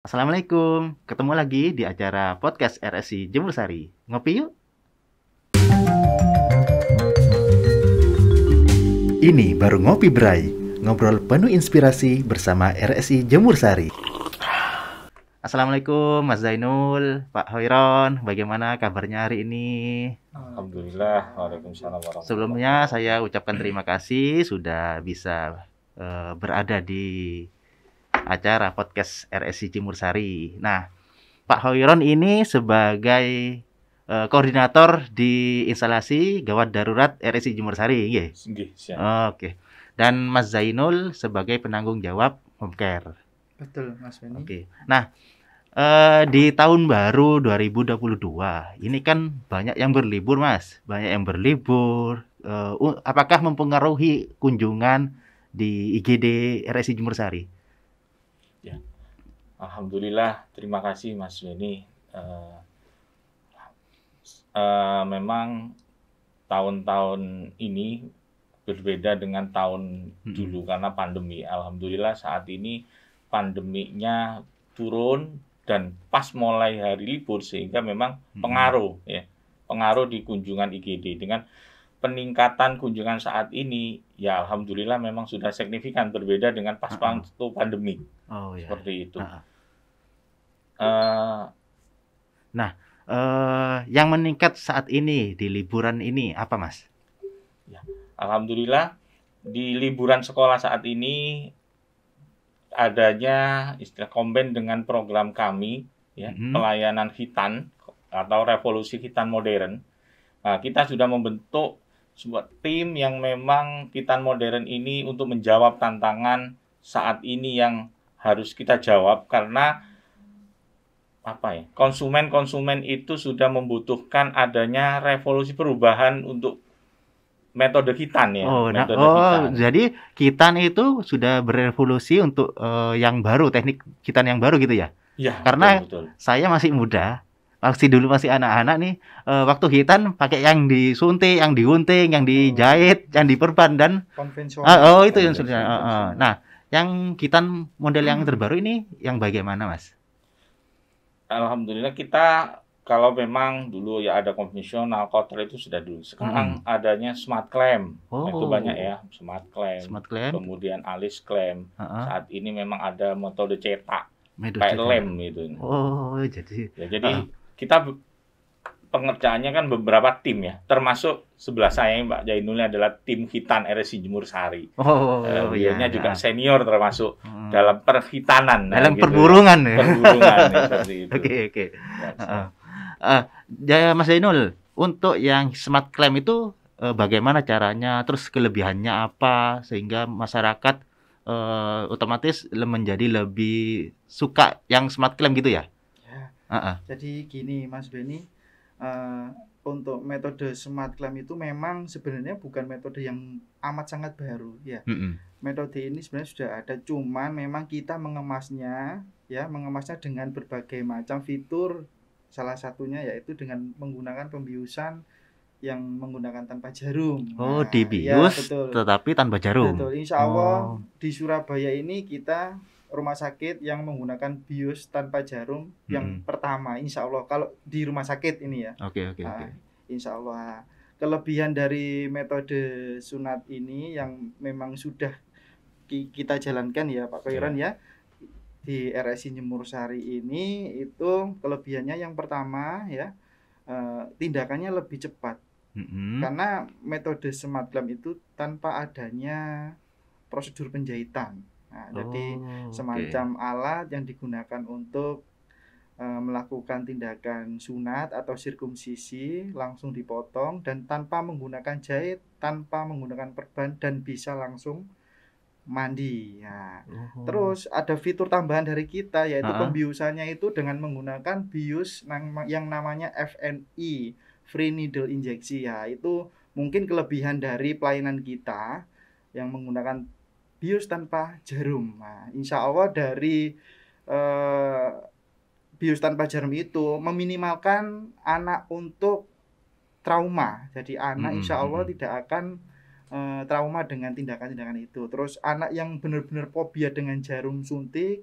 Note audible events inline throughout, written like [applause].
Assalamualaikum, ketemu lagi di acara podcast RSI Jemur Sari. Ngopi yuk! Ini baru Ngopi berai, ngobrol penuh inspirasi bersama RSI Jemur Sari. Assalamualaikum Mas Zainul, Pak Hoiron, bagaimana kabarnya hari ini? Alhamdulillah, Waalaikumsalam Sebelumnya saya ucapkan terima kasih sudah bisa uh, berada di acara podcast RSI Cimursari. Nah, Pak Hoiron ini sebagai uh, koordinator di instalasi gawat darurat RSI Cimursari, ya. Oke. Dan Mas Zainul sebagai penanggung jawab home care. Betul, Mas Beni. Oke. Nah, Uh, di tahun baru 2022 ini kan banyak yang berlibur mas banyak yang berlibur uh, apakah mempengaruhi kunjungan di IGD RSI Jemur Sari? Ya. Alhamdulillah, terima kasih Mas Beni. Uh, eh, uh, eh, memang tahun-tahun ini berbeda dengan tahun hmm. dulu karena pandemi. Alhamdulillah saat ini pandeminya turun dan pas mulai hari libur sehingga memang hmm. pengaruh ya pengaruh di kunjungan IGD dengan peningkatan kunjungan saat ini ya alhamdulillah memang sudah signifikan berbeda dengan pas waktu uh -uh. pandemi oh, iya. seperti iya. itu. Uh -uh. Uh, nah, uh, yang meningkat saat ini di liburan ini apa mas? Ya, alhamdulillah di liburan sekolah saat ini adanya istilah komben dengan program kami ya mm -hmm. pelayanan hitan atau revolusi hitan modern. Nah, kita sudah membentuk sebuah tim yang memang Titan modern ini untuk menjawab tantangan saat ini yang harus kita jawab karena apa ya konsumen-konsumen itu sudah membutuhkan adanya revolusi perubahan untuk metode Titan ya. Oh, nah, metode oh kitan. jadi Titan itu sudah berevolusi untuk uh, yang baru teknik Titan yang baru gitu ya? Ya. Karena betul, betul. saya masih muda, Waktu dulu masih anak-anak nih, uh, waktu hitan pakai yang disuntik, yang digunting, yang oh. dijahit, yang diperban dan konvensional. Uh, oh, itu yang sudah. Uh, uh. Nah, yang kita model yang terbaru ini yang bagaimana, Mas? Alhamdulillah kita kalau memang dulu ya ada konvensional kotor itu sudah dulu. Sekarang hmm. adanya smart clamp. Nah, oh. Itu banyak ya, smart clamp. Smart clamp. Kemudian alis clamp. Uh -huh. Saat ini memang ada metode cetak. Metode kayak lem gitu. Oh, jadi. Ya, jadi uh kita pengerjaannya kan beberapa tim ya, termasuk sebelah saya Mbak Jainulnya adalah tim hitan RSI Jemur Sari. Oh, uh, iya, juga iya. senior termasuk hmm. dalam perhitanan. Nah, dalam gitu. perburungan ya. Perburungan ya, [laughs] seperti itu. Oke, okay, oke. Okay. uh, uh, Mas Jainul, untuk yang smart claim itu uh, bagaimana caranya, terus kelebihannya apa sehingga masyarakat uh, otomatis menjadi lebih suka yang smart claim gitu ya? Jadi gini Mas Beni, uh, eh, untuk metode smart claim itu memang sebenarnya bukan metode yang amat sangat baru ya. Mm Metode ini sebenarnya sudah ada, cuman memang kita mengemasnya ya, mengemasnya dengan berbagai macam fitur. Salah satunya yaitu dengan menggunakan pembiusan yang menggunakan tanpa jarum. Oh, nah, dibius ya, tetapi tanpa jarum. Betul. Insya Allah oh. di Surabaya ini kita rumah sakit yang menggunakan bius tanpa jarum hmm. yang pertama insya Allah kalau di rumah sakit ini ya oke okay, oke okay, ah, okay. insya Allah kelebihan dari metode sunat ini yang memang sudah kita jalankan ya Pak Koiran yeah. ya di RSI Jemur Sari ini itu kelebihannya yang pertama ya eh, tindakannya lebih cepat mm-hmm. karena metode smart itu tanpa adanya prosedur penjahitan Nah, oh, jadi semacam okay. alat yang digunakan untuk e, melakukan tindakan sunat atau sirkumsisi langsung dipotong dan tanpa menggunakan jahit, tanpa menggunakan perban dan bisa langsung mandi. ya oh. terus ada fitur tambahan dari kita yaitu uh-huh. pembiusannya itu dengan menggunakan bius yang namanya FNI, free needle injeksi ya. Itu mungkin kelebihan dari pelayanan kita yang menggunakan bius tanpa jarum. Nah, insya Allah dari uh, eh, bius tanpa jarum itu meminimalkan anak untuk trauma. Jadi anak hmm, insya hmm, Allah hmm. tidak akan uh, trauma dengan tindakan-tindakan itu. Terus anak yang benar-benar fobia dengan jarum suntik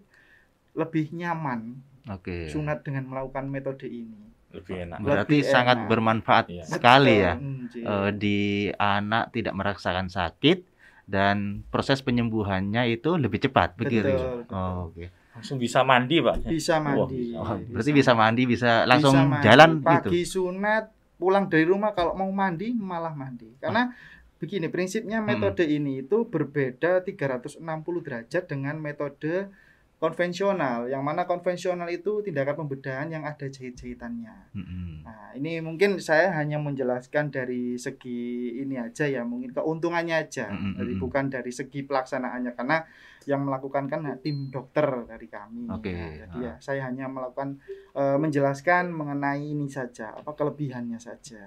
lebih nyaman okay. sunat dengan melakukan metode ini lebih enak. Berarti lebih sangat enak. bermanfaat iya. sekali ya. Hmm, eh, di anak tidak merasakan sakit, dan proses penyembuhannya itu lebih cepat begitu. Betul, betul. Oh, oke. Okay. Langsung bisa mandi, Pak. Ya? Bisa mandi. Oh, berarti bisa. bisa mandi, bisa langsung bisa mandi. jalan Pagi gitu. Pagi sunat, pulang dari rumah kalau mau mandi malah mandi. Karena ah. begini prinsipnya hmm. metode hmm. ini itu berbeda 360 derajat dengan metode konvensional yang mana konvensional itu tindakan pembedahan yang ada jahit-jahitannya. Mm-hmm. Nah, ini mungkin saya hanya menjelaskan dari segi ini aja ya, mungkin keuntungannya aja. Mm-hmm. Jadi bukan dari segi pelaksanaannya karena yang melakukan kan tim dokter dari kami. Okay. Nah, jadi ya, ah. ya saya hanya melakukan uh, menjelaskan mengenai ini saja, apa kelebihannya saja.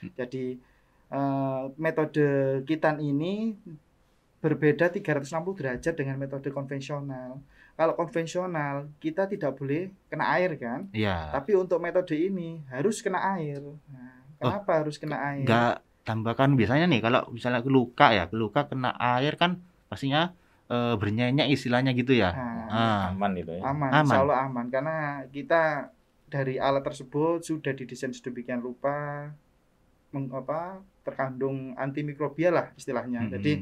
Mm. Jadi uh, metode kitan ini berbeda 360 derajat dengan metode konvensional. Kalau konvensional kita tidak boleh kena air kan? Iya. Tapi untuk metode ini harus kena air. Nah, oh, kenapa oh, harus kena air? Enggak tambahkan biasanya nih kalau misalnya luka ya, luka kena air kan pastinya e, eh, bernyanyi istilahnya gitu ya. Nah, ah. Aman itu ya. Aman, aman. Insya Allah aman karena kita dari alat tersebut sudah didesain sedemikian rupa mengapa terkandung antimikrobial lah istilahnya. Hmm. Jadi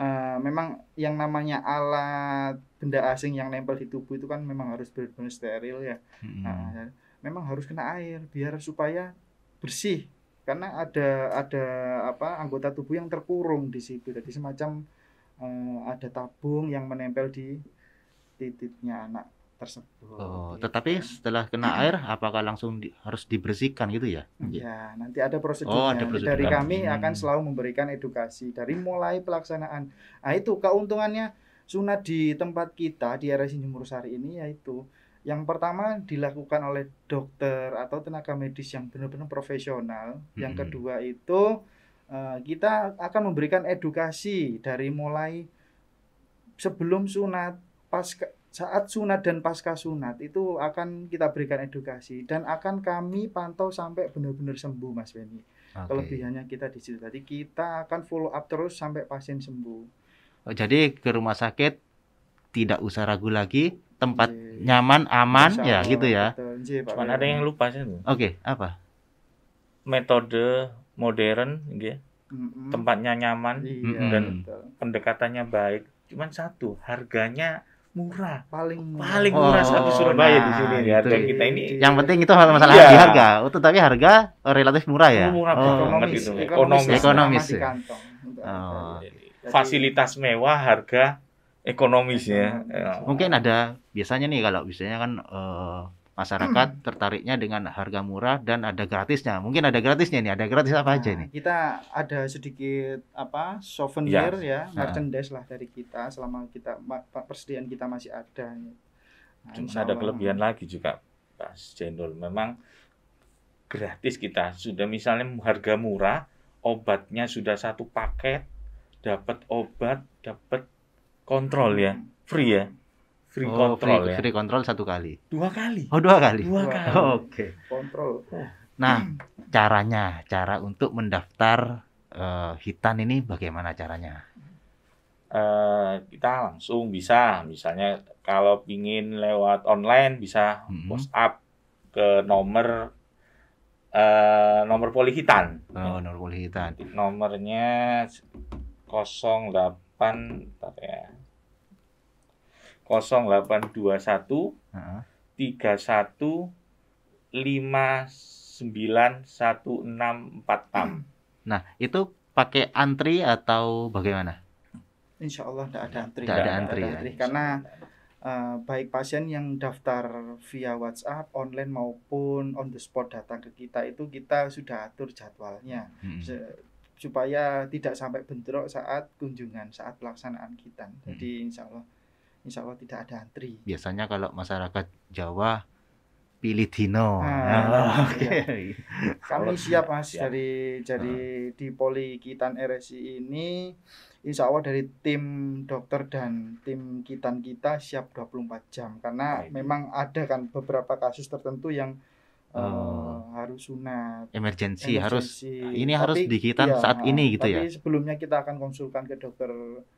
uh, memang yang namanya alat benda asing yang nempel di tubuh itu kan memang harus benar-benar steril ya. Hmm. Nah, memang harus kena air biar supaya bersih karena ada ada apa anggota tubuh yang terkurung di situ. Jadi semacam uh, ada tabung yang menempel di titiknya anak tersebut. Oh, oh gitu ya. tetapi setelah kena [clears throat] air, apakah langsung di, harus dibersihkan gitu ya? Iya. Ya, nanti ada oh, prosedurnya. Oh, ada prosedur. Dari kami hmm. akan selalu memberikan edukasi dari mulai pelaksanaan. Nah, itu keuntungannya sunat di tempat kita di RSI Jemur Sari ini yaitu yang pertama dilakukan oleh dokter atau tenaga medis yang benar-benar profesional. Hmm. Yang kedua itu eh, kita akan memberikan edukasi dari mulai sebelum sunat, pas saat sunat dan pasca sunat itu akan kita berikan edukasi dan akan kami pantau sampai benar-benar sembuh Mas Benny. Okay. Kelebihannya kita di situ. tadi kita akan follow up terus sampai pasien sembuh. Oh, jadi ke rumah sakit tidak usah ragu lagi, tempat iya. nyaman, aman ya Allah, gitu ya. cuma iya, Pak Cuman ada yang lupa sih. Oke, okay, apa? Metode modern gitu. Mm Tempatnya nyaman iya, dan betul. pendekatannya baik. Cuman satu, harganya murah paling murah. paling murah oh, satu Surabaya nah, di sini di harga itu. kita ini yang penting itu masalah iya. harga itu tapi harga relatif murah ya murah oh, ekonomis gitu. ekonomis ekonomis, ekonomis. Ya. Oh. fasilitas mewah harga ekonomis ya. Nah, ya mungkin ada biasanya nih kalau biasanya kan uh, masyarakat hmm. tertariknya dengan harga murah dan ada gratisnya. Mungkin ada gratisnya nih, ada gratis apa nah, aja nih? Kita ada sedikit apa iya. souvenir ya, ya merchandise nah. lah dari kita selama kita persediaan kita masih ada. Nah, ada kelebihan lagi juga Pak Jendol. Memang gratis kita sudah misalnya harga murah, obatnya sudah satu paket, dapat obat, dapat kontrol ya, hmm. free ya free oh, control free, ya. Free control satu kali. Dua kali. Oh, dua kali. Dua kali. Oke. okay. Kontrol. Nah, caranya, cara untuk mendaftar uh, hitan ini bagaimana caranya? Uh, kita langsung bisa, misalnya kalau ingin lewat online bisa hmm. up up ke nomor uh, nomor poli hitan. Oh, nomor poli hitan. Nomornya 08 ya. 0821 31 591646. Nah, itu pakai antri atau bagaimana? Insya Allah tidak ada antri. Tidak ada antri, ada ya? antri ya. karena uh, baik pasien yang daftar via WhatsApp, online maupun on the spot datang ke kita itu kita sudah atur jadwalnya hmm. supaya tidak sampai bentrok saat kunjungan saat pelaksanaan kita. Jadi hmm. Insya Allah insya Allah tidak ada antri. Biasanya kalau masyarakat Jawa pilih Dino. Nah, nah, okay. iya. Kami siap mas siap. dari jadi nah. di Poli Kitan RSI ini, Insya Allah dari tim dokter dan tim Kitan kita siap 24 jam karena nah, memang ada kan beberapa kasus tertentu yang Eh, oh. harus sunat emergensi, emergency. harus ini tapi, harus di iya, saat ini gitu tapi ya sebelumnya kita akan konsulkan ke dokter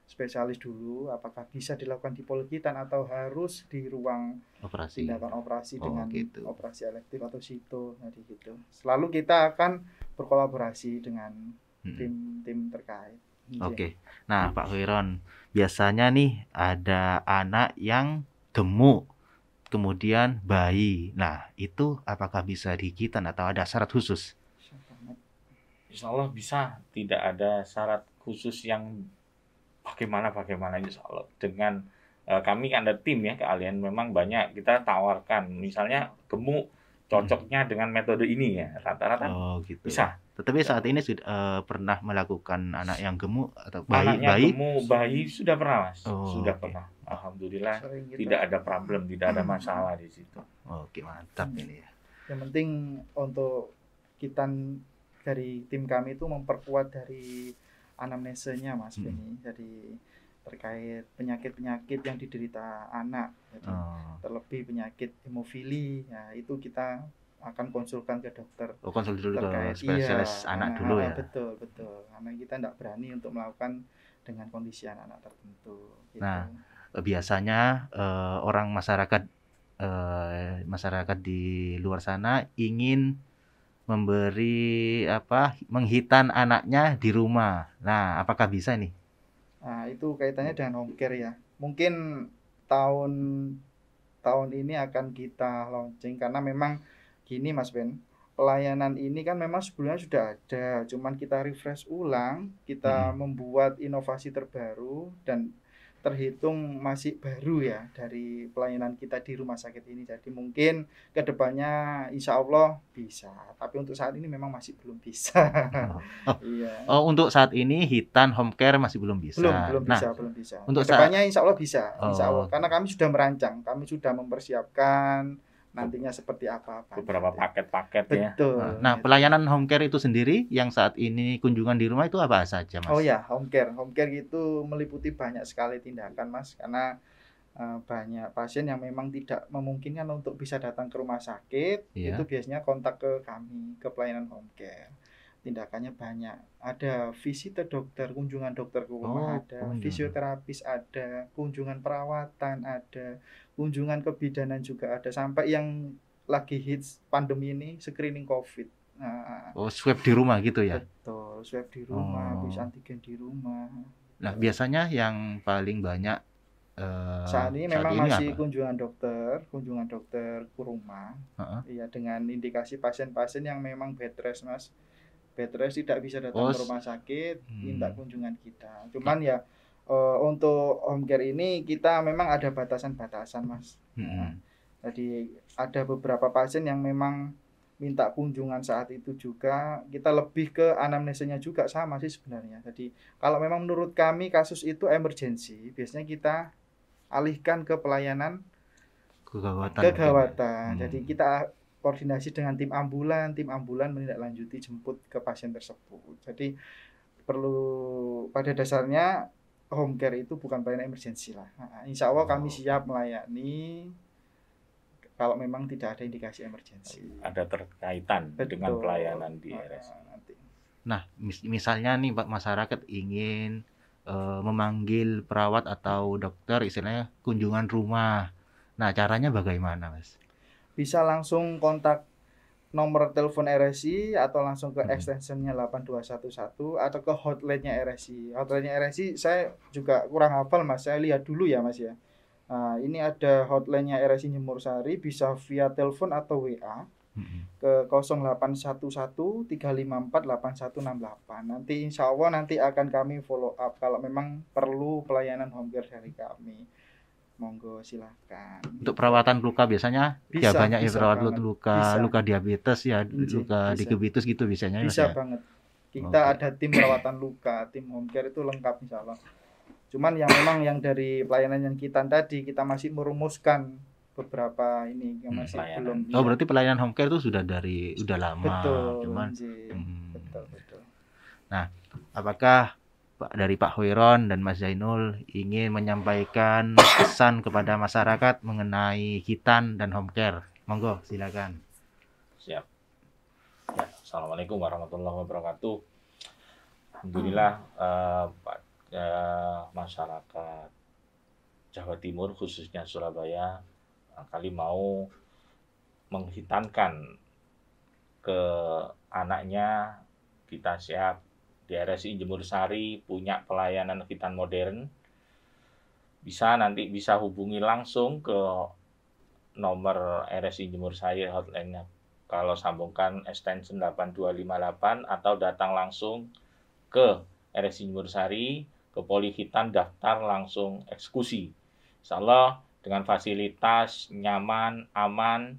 spesialis dulu apakah bisa dilakukan di polikitan atau harus di ruang operasi tindakan operasi oh, dengan gitu. operasi elektif atau sito nanti gitu selalu kita akan berkolaborasi dengan hmm. tim tim terkait iya. Oke, okay. nah Pak Wiron, biasanya nih ada anak yang gemuk kemudian bayi. Nah, itu apakah bisa digitan atau ada syarat khusus? Insya Allah bisa, tidak ada syarat khusus yang bagaimana bagaimana Insya Allah dengan eh, kami kan ada tim ya keahlian memang banyak kita tawarkan misalnya gemuk cocoknya hmm. dengan metode ini ya rata-rata oh, gitu. bisa tetapi saat ini sudah uh, pernah melakukan anak yang gemuk atau bayi Anaknya bayi gemuk bayi sudah pernah mas oh, sudah okay. pernah alhamdulillah gitu. tidak ada problem tidak ada masalah di situ oke okay, mantap hmm. ini ya yang penting untuk kita dari tim kami itu memperkuat dari anamnesenya mas hmm. Beni jadi terkait penyakit-penyakit yang diderita anak, jadi oh. terlebih penyakit hemofili, ya itu kita akan konsulkan ke dokter. Oh, konsul dulu terkait, ke spesialis iya, anak, anak dulu ya. Betul, betul. Karena kita tidak berani untuk melakukan dengan kondisi anak-anak tertentu. Gitu. Nah, eh, biasanya uh, orang masyarakat uh, masyarakat di luar sana ingin memberi apa menghitan anaknya di rumah. Nah, apakah bisa nih? Nah, itu kaitannya dengan home care ya. Mungkin tahun tahun ini akan kita launching karena memang gini Mas Ben, pelayanan ini kan memang sebelumnya sudah ada, cuman kita refresh ulang, kita hmm. membuat inovasi terbaru dan terhitung masih baru ya dari pelayanan kita di rumah sakit ini. Jadi mungkin kedepannya insya Allah bisa. Tapi untuk saat ini memang masih belum bisa. Oh, [laughs] iya. oh untuk saat ini Hitan Home Care masih belum bisa. Belum, belum nah, bisa, belum bisa. Untuk kedepannya saat... insya Allah bisa. Oh. Insya Allah. Oh. Karena kami sudah merancang, kami sudah mempersiapkan nantinya seperti apa. apa Beberapa gitu. paket-paket ya. Betul. Nah, nah, pelayanan home care itu sendiri yang saat ini kunjungan di rumah itu apa saja, Mas? Oh ya, home care. Home care itu meliputi banyak sekali tindakan, Mas, karena uh, banyak pasien yang memang tidak memungkinkan untuk bisa datang ke rumah sakit, yeah. itu biasanya kontak ke kami, ke pelayanan home care. Tindakannya banyak. Ada visitor dokter, kunjungan dokter ke rumah oh, ada, kunjungan. fisioterapis ada, kunjungan perawatan ada, kunjungan kebidanan juga ada sampai yang lagi hits pandemi ini screening covid nah, oh swab di rumah gitu ya betul swab di rumah oh. bisa antigen di rumah nah biasanya yang paling banyak Uh, saat ini memang ini masih apa? kunjungan dokter, kunjungan dokter ke rumah, uh-huh. dengan indikasi pasien-pasien yang memang bed rest mas, bed rest tidak bisa datang oh. ke rumah sakit, hmm. minta kunjungan kita. Cuman ya, ya uh, untuk home care ini kita memang ada batasan-batasan mas. Hmm. Jadi ada beberapa pasien yang memang minta kunjungan saat itu juga kita lebih ke anamnesenya juga sama sih sebenarnya. Jadi kalau memang menurut kami kasus itu emergensi, biasanya kita alihkan ke pelayanan kegawatan. Kegawatan. Hmm. Jadi kita koordinasi dengan tim ambulan, tim ambulan menindaklanjuti jemput ke pasien tersebut. Jadi perlu pada dasarnya home care itu bukan pelayanan emergensi lah. Nah, insya Allah oh. kami siap melayani kalau memang tidak ada indikasi emergensi. Ada terkaitan Betul. dengan pelayanan di nah, RS. Nah, mis misalnya nih Pak masyarakat ingin uh, memanggil perawat atau dokter istilahnya kunjungan rumah. Nah, caranya bagaimana, Mas? Bisa langsung kontak nomor telepon RSI atau langsung ke hmm. extensionnya 8211 atau ke hotline-nya RSI. Hotline-nya RSI saya juga kurang hafal Mas, saya lihat dulu ya Mas ya. Nah, ini ada hotline-nya RSI Jemur Sari bisa via telepon atau WA hmm. ke 081135481168. Nanti insya Allah nanti akan kami follow up kalau memang perlu pelayanan home care dari kami monggo silahkan untuk perawatan luka biasanya ya bisa, ya banyak bisa ya perawat banget. luka bisa. luka diabetes ya Inci, iya, luka bisa. diabetes gitu biasanya ya, bisa ya, banget kita okay. ada tim perawatan luka tim home care itu lengkap insya Allah cuman yang memang yang dari pelayanan yang kita tadi kita masih merumuskan beberapa ini yang hmm, masih hmm, belum oh iya. berarti pelayanan home care itu sudah dari sudah lama betul, cuman hmm. betul betul nah apakah dari Pak Hoiron dan Mas Zainul ingin menyampaikan pesan kepada masyarakat mengenai hitan dan home care. Monggo, silakan. Siap. Ya, Assalamualaikum warahmatullahi wabarakatuh. Alhamdulillah uh, eh, masyarakat Jawa Timur khususnya Surabaya kali mau menghitankan ke anaknya kita siap di RSI Jemur Sari punya pelayanan Vitan Modern. Bisa nanti bisa hubungi langsung ke nomor RSI Jemur Sari hotline-nya. Kalau sambungkan extension 8258 atau datang langsung ke RSI Jemur Sari ke Poli Hitam daftar langsung eksekusi. Insya dengan fasilitas nyaman, aman,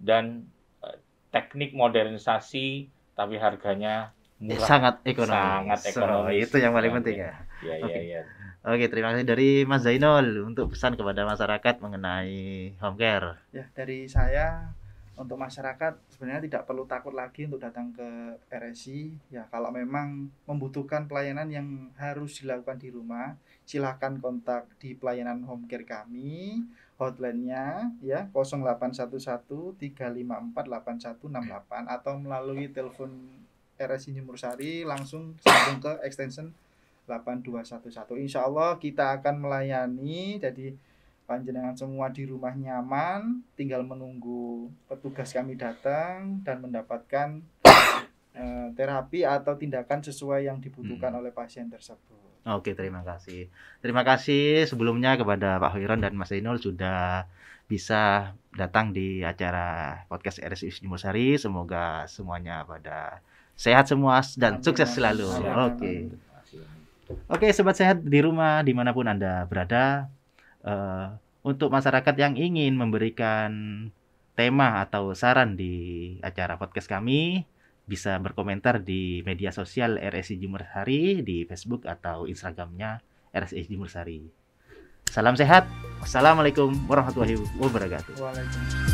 dan eh, teknik modernisasi tapi harganya murah. Sangat ekonomis. Sangat ekonomis. So, itu yang paling penting ya. Iya, iya, iya. Oke, terima kasih dari Mas Zainul untuk pesan kepada masyarakat mengenai home care. Ya, dari saya untuk masyarakat sebenarnya tidak perlu takut lagi untuk datang ke RSI. Ya, kalau memang membutuhkan pelayanan yang harus dilakukan di rumah, silakan kontak di pelayanan home care kami. Hotline-nya ya 0811 354 8168 atau melalui telepon RS Insinyur langsung sambung ke extension 8211. Insya Allah kita akan melayani. Jadi panjenengan semua di rumah nyaman, tinggal menunggu petugas kami datang dan mendapatkan eh, terapi atau tindakan sesuai yang dibutuhkan hmm. oleh pasien tersebut. Oke, terima kasih. Terima kasih sebelumnya kepada Pak Hoiron dan Mas Inul sudah bisa datang di acara podcast RSI Musari. Semoga semuanya pada Sehat semua dan Amin. sukses selalu. Oke. Oke, okay, sobat sehat di rumah dimanapun Anda berada. Uh, untuk masyarakat yang ingin memberikan tema atau saran di acara podcast kami, bisa berkomentar di media sosial RSI Jemur Sari di Facebook atau Instagramnya RSI Jemur Sari. Salam sehat. Wassalamualaikum warahmatullahi wabarakatuh. Waalaikumsalam.